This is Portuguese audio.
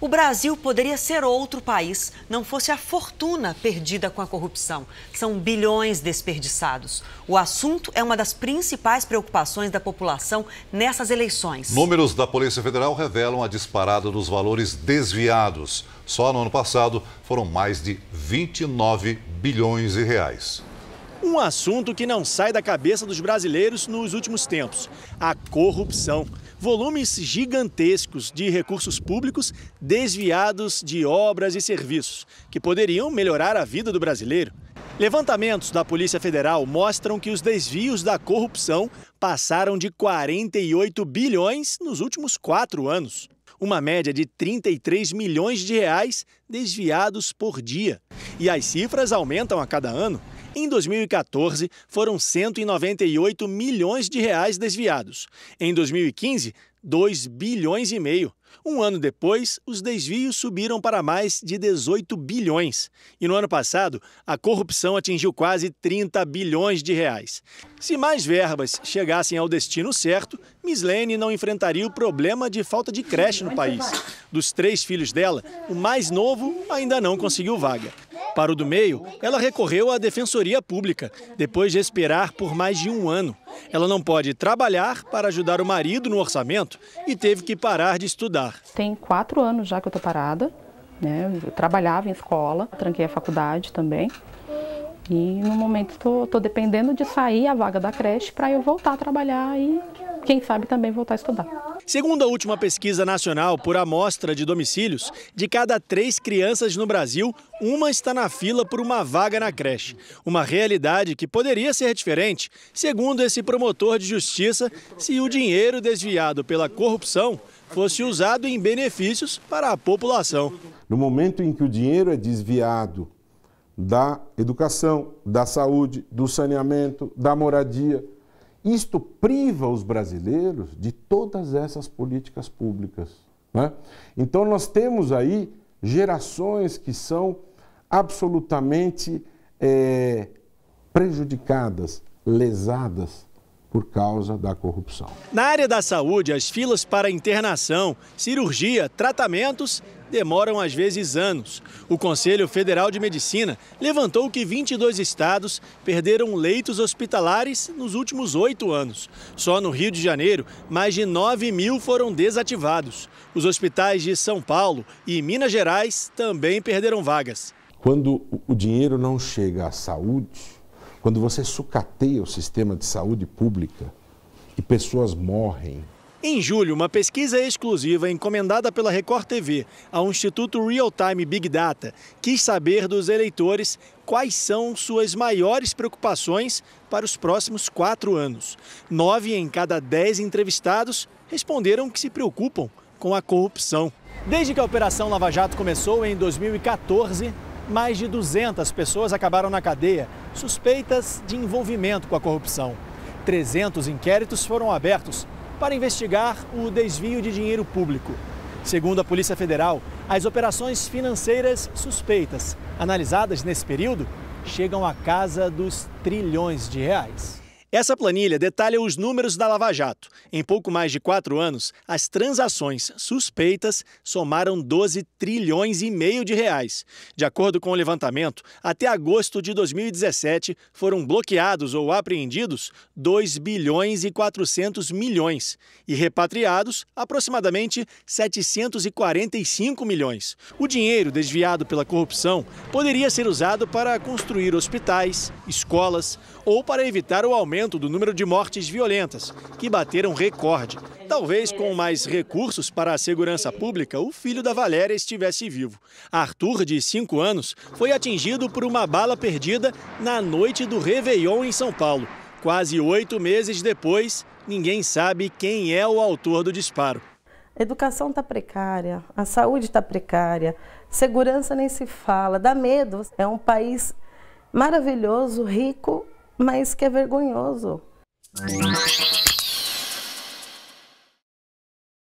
o Brasil poderia ser outro país, não fosse a fortuna perdida com a corrupção. São bilhões desperdiçados. O assunto é uma das principais preocupações da população nessas eleições. Números da Polícia Federal revelam a disparada dos valores desviados. Só no ano passado foram mais de 29 bilhões de reais. Um assunto que não sai da cabeça dos brasileiros nos últimos tempos: a corrupção volumes gigantescos de recursos públicos desviados de obras e serviços, que poderiam melhorar a vida do brasileiro. Levantamentos da Polícia Federal mostram que os desvios da corrupção passaram de 48 bilhões nos últimos quatro anos. Uma média de 33 milhões de reais desviados por dia. E as cifras aumentam a cada ano. Em 2014, foram 198 milhões de reais desviados. Em 2015, 2 bilhões e meio. Um ano depois, os desvios subiram para mais de 18 bilhões. E no ano passado, a corrupção atingiu quase 30 bilhões de reais. Se mais verbas chegassem ao destino certo, Miss Lane não enfrentaria o problema de falta de creche no país. Dos três filhos dela, o mais novo ainda não conseguiu vaga. Para o do meio, ela recorreu à Defensoria Pública, depois de esperar por mais de um ano. Ela não pode trabalhar para ajudar o marido no orçamento e teve que parar de estudar. Tem quatro anos já que eu estou parada. Né? Eu trabalhava em escola, tranquei a faculdade também. E no momento estou dependendo de sair a vaga da creche para eu voltar a trabalhar e quem sabe também voltar a estudar. Segundo a última pesquisa nacional por amostra de domicílios, de cada três crianças no Brasil, uma está na fila por uma vaga na creche. Uma realidade que poderia ser diferente, segundo esse promotor de justiça, se o dinheiro desviado pela corrupção fosse usado em benefícios para a população. No momento em que o dinheiro é desviado da educação, da saúde, do saneamento, da moradia, isto priva os brasileiros de todas essas políticas públicas. Né? Então, nós temos aí gerações que são absolutamente é, prejudicadas, lesadas por causa da corrupção. Na área da saúde, as filas para internação, cirurgia, tratamentos demoram às vezes anos. O Conselho Federal de Medicina levantou que 22 estados perderam leitos hospitalares nos últimos oito anos. Só no Rio de Janeiro, mais de 9 mil foram desativados. Os hospitais de São Paulo e Minas Gerais também perderam vagas. Quando o dinheiro não chega à saúde, quando você sucateia o sistema de saúde pública e pessoas morrem. Em julho, uma pesquisa exclusiva encomendada pela Record TV ao Instituto Real Time Big Data quis saber dos eleitores quais são suas maiores preocupações para os próximos quatro anos. Nove em cada dez entrevistados responderam que se preocupam com a corrupção. Desde que a Operação Lava Jato começou em 2014, mais de 200 pessoas acabaram na cadeia suspeitas de envolvimento com a corrupção. 300 inquéritos foram abertos para investigar o desvio de dinheiro público. Segundo a Polícia Federal, as operações financeiras suspeitas analisadas nesse período chegam à casa dos trilhões de reais. Essa planilha detalha os números da Lava Jato. Em pouco mais de quatro anos, as transações suspeitas somaram 12 trilhões e meio de reais. De acordo com o levantamento, até agosto de 2017 foram bloqueados ou apreendidos 2 bilhões e 400 milhões e repatriados aproximadamente 745 milhões. O dinheiro desviado pela corrupção poderia ser usado para construir hospitais, escolas ou para evitar o aumento aumento do número de mortes violentas, que bateram recorde. Talvez com mais recursos para a segurança pública, o filho da Valéria estivesse vivo. Arthur, de 5 anos, foi atingido por uma bala perdida na noite do Réveillon em São Paulo. Quase oito meses depois, ninguém sabe quem é o autor do disparo. A educação está precária, a saúde está precária, segurança nem se fala, dá medo. É um país maravilhoso, rico, mas que é vergonhoso.